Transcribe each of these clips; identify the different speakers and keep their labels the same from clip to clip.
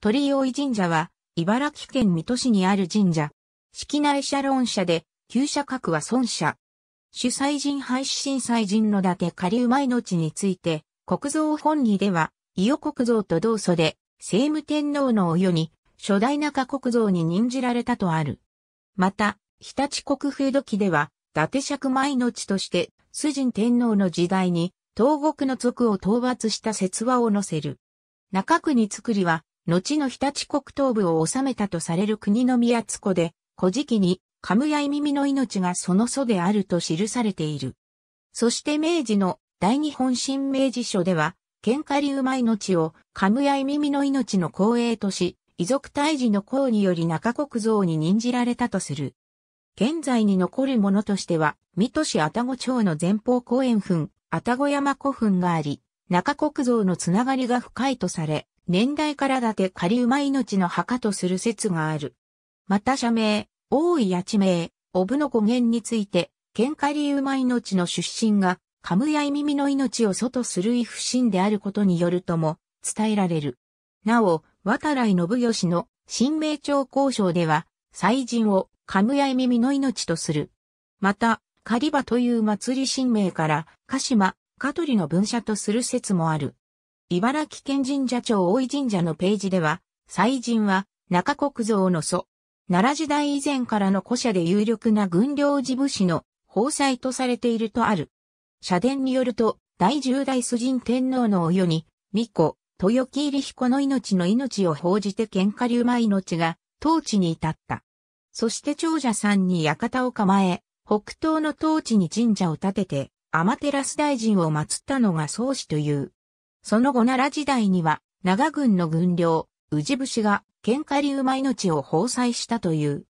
Speaker 1: 鳥い神社は、茨城県水戸市にある神社。式内社論社で、旧社格は孫社。主祭神廃止震災神の伊達下流前の地について、国造本義では、伊予国造と同祖で、聖武天皇のお世に、初代中国造に任じられたとある。また、日立国風土記では、伊達釈前の地として、崇神天皇の時代に、東国の族を討伐した説話を載せる。中国に作りは、後の日立国東部を治めたとされる国の宮津湖で、古事記に、カムヤイミミの命がその祖であると記されている。そして明治の大日本新明治書では、喧嘩流米の地をカムヤイミミの命の光栄とし、遺族退治の功により中国像に任じられたとする。現在に残るものとしては、水戸市愛宕町の前方公園墳、愛宕山古墳があり、中国像のつながりが深いとされ、年代からだて仮馬命の墓とする説がある。また社名、大井八名、おぶの語源について、剣狩馬命の出身が、カムヤイ耳の命を祖とする異不信であることによるとも伝えられる。なお、渡来信義の新名朝交渉では、祭神をカムヤイ耳の命とする。また、狩場という祭り神名から、鹿島、香取の分社とする説もある。茨城県神社庁大井神社のページでは、祭神は中国像の祖。奈良時代以前からの古社で有力な軍領事武士の宝祭とされているとある。社殿によると、第十代崇神天皇のお世に、巫女、豊木入彦の命の命を報じて喧嘩流馬命が、当地に至った。そして長者さんに館を構え、北東の当地に神社を建てて、天照大臣を祀ったのが宗子という。その後奈良時代には、長軍の軍領、宇治節が、喧嘩流馬命を放災したという。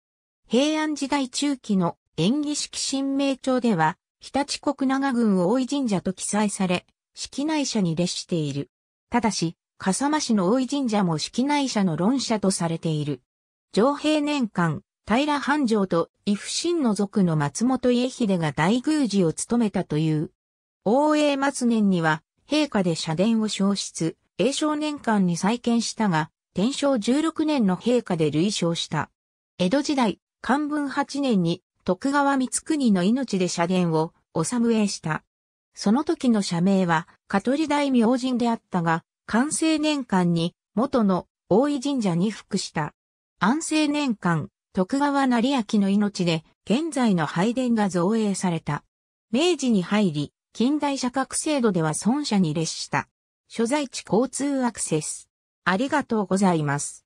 Speaker 1: 平安時代中期の演技式神明帳では、日立国長軍大井神社と記載され、式内社に列している。ただし、笠間市の大井神社も式内社の論者とされている。上平年間、平繁盛と伊不信の族の松本家秀が大宮司を務めたという。大永末年には、陛下で社殿を消失、永少年間に再建したが、天正16年の陛下で類承した。江戸時代、漢文8年に徳川光国の命で社殿をおさむえした。その時の社名は、香取大明神であったが、完成年間に元の大井神社に服した。安政年間、徳川成明の命で、現在の拝殿が造営された。明治に入り、近代社格制度では孫社に列した。所在地交通アクセス。ありがとうございます。